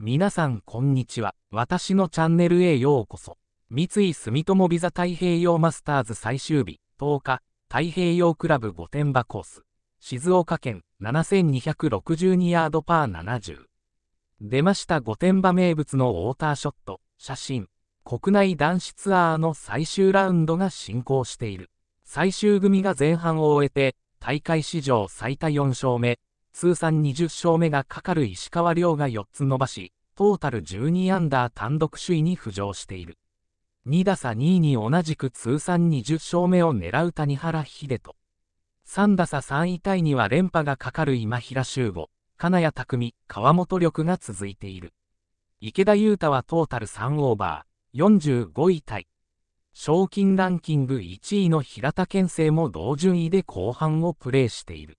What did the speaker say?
皆さんこんにちは。私のチャンネルへようこそ。三井住友ビザ太平洋マスターズ最終日10日、太平洋クラブ御殿場コース。静岡県7262ヤードパー70。出ました御殿場名物のウォーターショット、写真。国内男子ツアーの最終ラウンドが進行している。最終組が前半を終えて、大会史上最多4勝目、通算20勝目がかかる石川遼が4つ伸ばし、トータル12アンダー単独首位に浮上している。2打差2位に同じく通算20勝目を狙う谷原秀人。3打差3位タイには連覇がかかる今平修吾、金谷拓実、川本力が続いている。池田勇太はトータル3オーバー、45位タイ。賞金ランキング1位の平田健生も同順位で後半をプレーしている。